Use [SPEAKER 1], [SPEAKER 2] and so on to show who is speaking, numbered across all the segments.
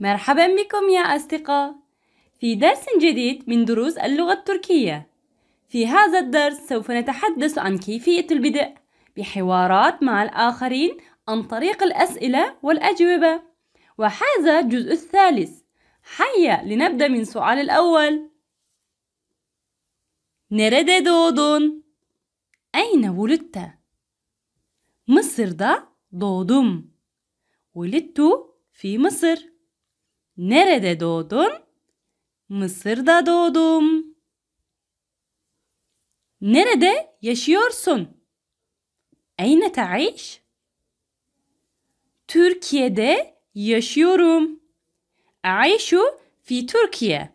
[SPEAKER 1] مرحبا بكم يا أصدقاء في درس جديد من دروس اللغة التركية في هذا الدرس سوف نتحدث عن كيفية البدء بحوارات مع الآخرين عن طريق الأسئلة والأجوبة وهذا الجزء الثالث هيا لنبدأ من سؤال الأول نرد دودون أين ولدت؟ مصر ده دودوم ولدت في مصر Nerede doğdun? Mısır'da doğdum. Nerede yaşıyorsun? Eyne ta'iş? Türkiye'de yaşıyorum. Aişu fi Türkiye.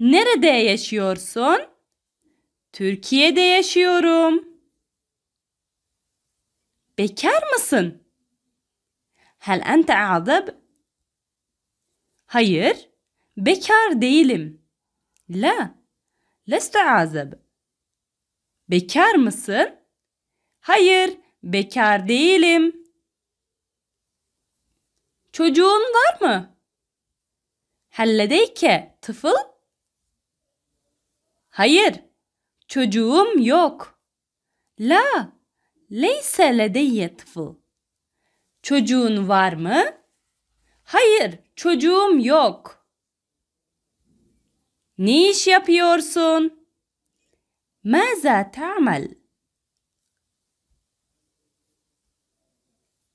[SPEAKER 1] Nerede yaşıyorsun? Türkiye'de yaşıyorum. Bekar mısın? Hal ente azab? Hayır, bekar değilim. La, leste azab. Bekar mısın? Hayır, bekar değilim. Çocuğun var mı? Halledeyke tıfıl? Hayır, çocuğum yok. La, leyse ledeyye tıfıl. Çocuğun var mı? Hayır, çocuğum yok. Ne iş yapıyorsun? ماذا تعمل?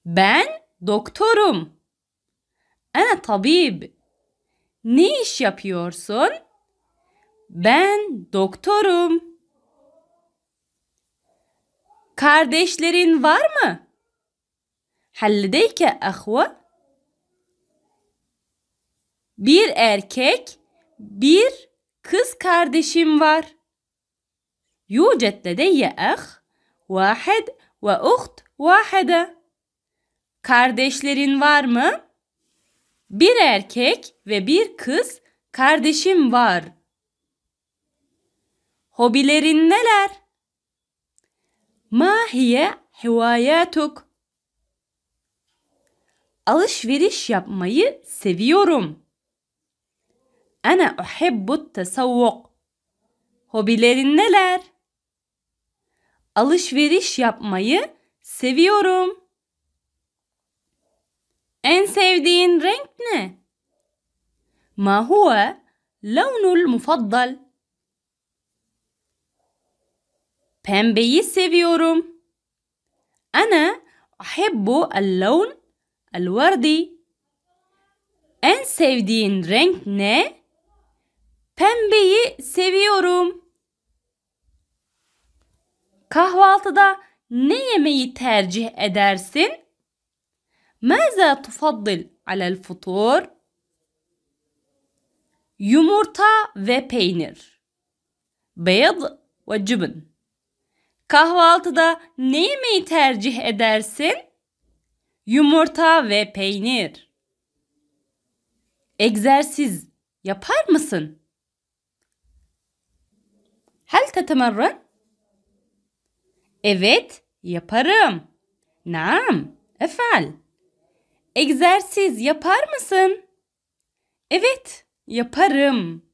[SPEAKER 1] Ben doktorum. Ana tabib. Ne iş yapıyorsun? Ben doktorum. Kardeşlerin var mı? هل لديك أخوة؟ bir erkek, bir kız kardeşim var. يوجد لدي أخ واحد وأخت واحدة. Kardeşlerin var mı? Bir erkek ve bir kız kardeşim var. Hobilerin neler? Ma hiye hivayatuk. Alışveriş yapmayı seviyorum. Ana uhibbu tasavvuk. Hobilerin neler? Alışveriş yapmayı seviyorum. En sevdiğin renk ne? Ma huwa launul mufaddal. Pembeyi seviyorum. Ana uhibbu al-lawn al-wardi. En sevdiğin renk ne? Pembeyi seviyorum. Kahvaltıda ne yemeği tercih edersin? Maza تفضل على futur Yumurta ve peynir. Beyaz ve cıbın. Kahvaltıda ne yemeği tercih edersin? Yumurta ve peynir. Egzersiz yapar mısın? هل تتمرن؟ Evet, yaparım. Naam, efal. Egzersiz yapar mısın? Evet, yaparım.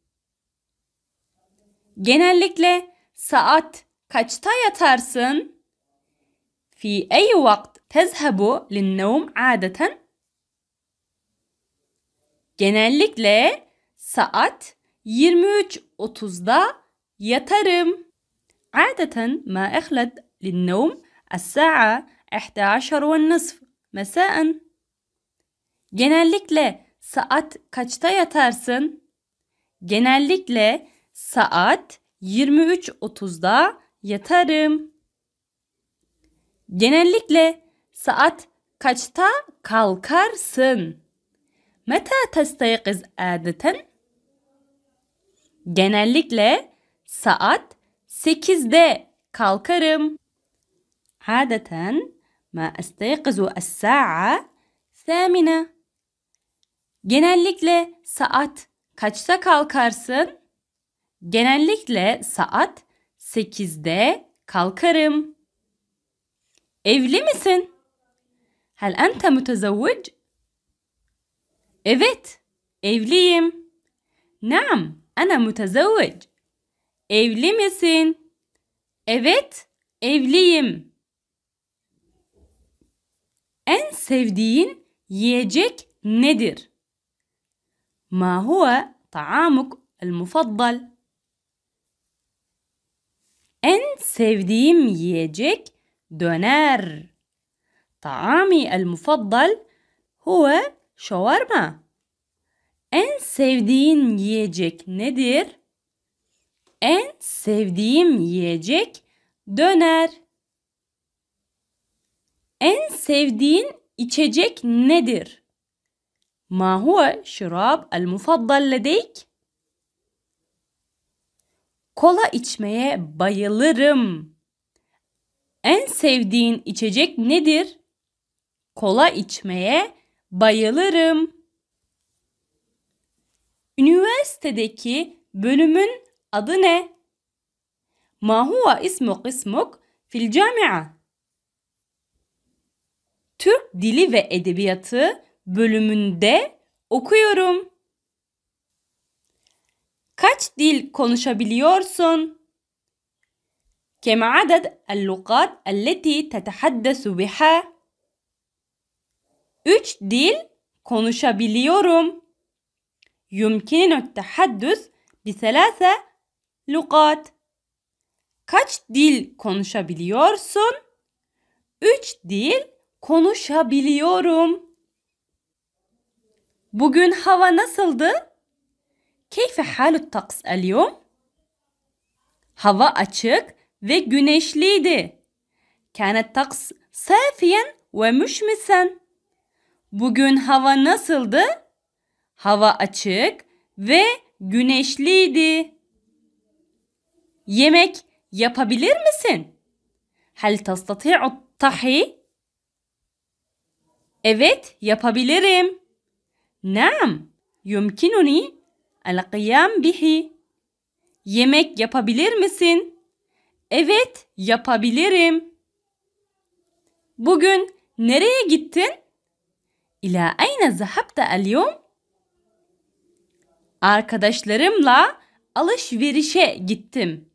[SPEAKER 1] Genellikle saat kaçta yatarsın? في أي وقت تذهب للنوم عادة؟ Genellikle saat 23.30'da يترم عادة ما أخلد للنوم الساعة 11 والنصف مساء Genellikle saat kaçta yatarsın? Genellikle saat 23.30'da yatarım. Genellikle saat kaçta kalkarsın? Meta testayqiz adeten? Genellikle saat 8'de kalkarım. عادة ما أستيقظ الساعة ثامنة. Genellikle saat kaçta kalkarsın? Genellikle saat 8'de kalkarım. Evli misin? Hal ente mütezavvüc? Evet, evliyim. Nam, ana mütezavvüc. Evli misin? Evet, evliyim. En sevdiğin yiyecek nedir? ما هو طعامك المفضل؟ En sevdiğim yiyecek döner. طعامي المفضل huwa شاورما. En sevdiğin yiyecek nedir? En sevdiğim yiyecek döner. En sevdiğin içecek nedir? ما هو şirab el mufaddal Kola içmeye bayılırım. En sevdiğin içecek nedir? Kola içmeye bayılırım. Üniversitedeki bölümün Adı ne? Ma huwa ismuk ismuk fil camia. Türk Dili ve Edebiyatı bölümünde okuyorum. Kaç dil konuşabiliyorsun? كم عدد اللغات التي تتحدث biha? Üç dil konuşabiliyorum. يمكننا bi بثلاثة lugat. Kaç dil konuşabiliyorsun? Üç dil konuşabiliyorum. Bugün hava nasıldı? Keyfe halut taks اليوم? Hava açık ve güneşliydi. Kanet taks safiyen ve müşmisen. Bugün hava nasıldı? Hava açık ve güneşliydi. Yemek yapabilir misin? Hel tastati'u tahi? Evet, yapabilirim. Nam, yumkinuni el kıyam bihi. Yemek yapabilir misin? Evet, yapabilirim. Bugün nereye gittin? İla ayna zahabte alyum? Arkadaşlarımla alışverişe gittim.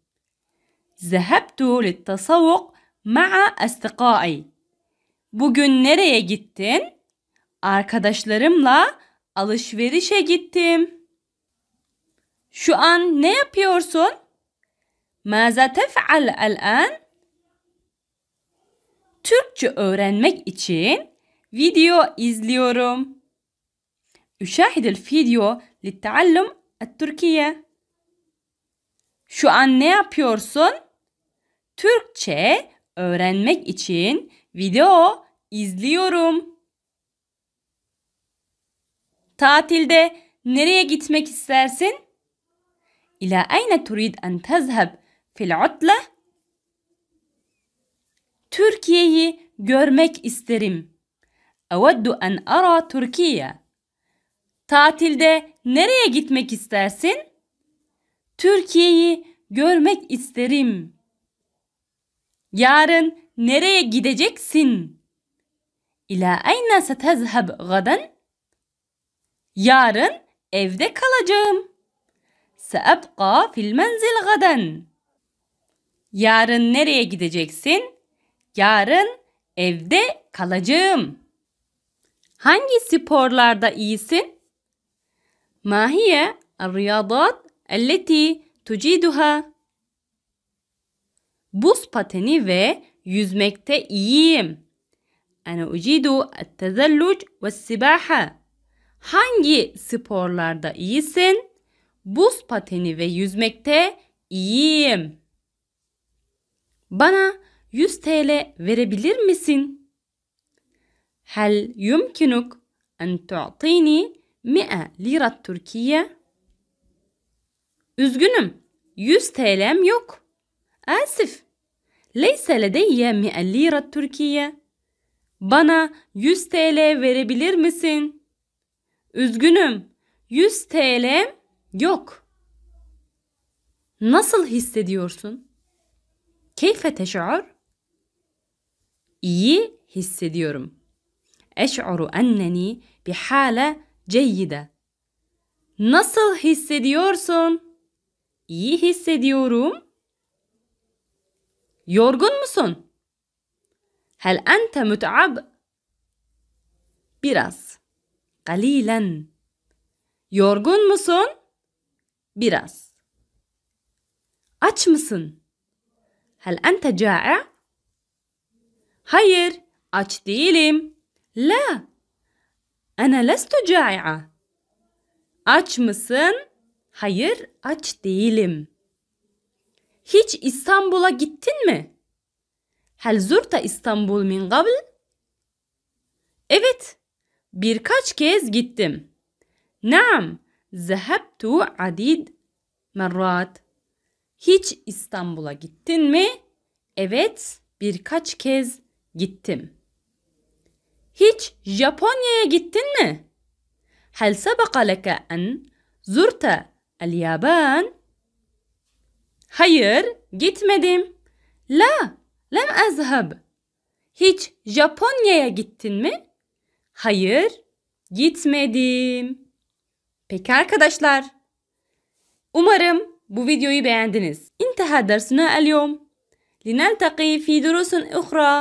[SPEAKER 1] ذهبت للتسوق مع أصدقائي. Bugün nereye gittin? Arkadaşlarımla alışverişe gittim. Şu an ne yapıyorsun? ماذا تفعل الآن؟ Türkçe öğrenmek için video izliyorum. video الفيديو للتعلم Türkiye. Şu an ne yapıyorsun? Türkçe öğrenmek için video izliyorum. Tatilde nereye gitmek istersin? İlâ ayna turid an tezheb fil utle? Türkiye'yi görmek isterim. Eveddu an ara Türkiye. Tatilde nereye gitmek istersin? Türkiye'yi görmek isterim. Yarın nereye gideceksin? İla ayna setezheb gadan? Yarın evde kalacağım. Seabqa fil menzil gadan. Yarın nereye gideceksin? Yarın evde kalacağım. Hangi sporlarda iyisin? Ma hiye الرياضات التي تجيدها buz pateni ve yüzmekte iyiyim. Ana ucidu ve والسباحة. Hangi sporlarda iyisin? Buz pateni ve yüzmekte iyiyim. Bana 100 TL verebilir misin? Hal yumkinuk an tu'tini 100 lira Türkiye? Üzgünüm. 100 TL'm yok. Asif. Leyse ledeyye mi'el lira Türkiye. Bana 100 TL verebilir misin? Üzgünüm. 100 TL yok. Nasıl hissediyorsun? Keyfe teş'ur? İyi hissediyorum. Eş'uru enneni bi hale ceyyide. Nasıl hissediyorsun? İyi hissediyorum. Yorgun musun? Hel ente müteab? Biraz. Galilen. Yorgun musun? Biraz. Aç mısın? Hel ente ca'a? Hayır, aç değilim. La. Ana lestu ca'a. Aç mısın? Hayır, aç değilim. Hiç İstanbul'a gittin mi? Hel zurta İstanbul min qabl? Evet, birkaç kez gittim. Nam zehabtu adid merrat. Hiç İstanbul'a gittin mi? Evet, birkaç kez gittim. Hiç Japonya'ya gittin mi? Hel sebeka leke en zurta el Yaban? Hayır, gitmedim. La, lem azhab. Hiç Japonya'ya gittin mi? Hayır, gitmedim. Peki arkadaşlar. Umarım bu videoyu beğendiniz. İntihar dersine اليوم. لنلتقي في دروس أخرى.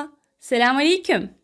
[SPEAKER 1] سلام عليكم.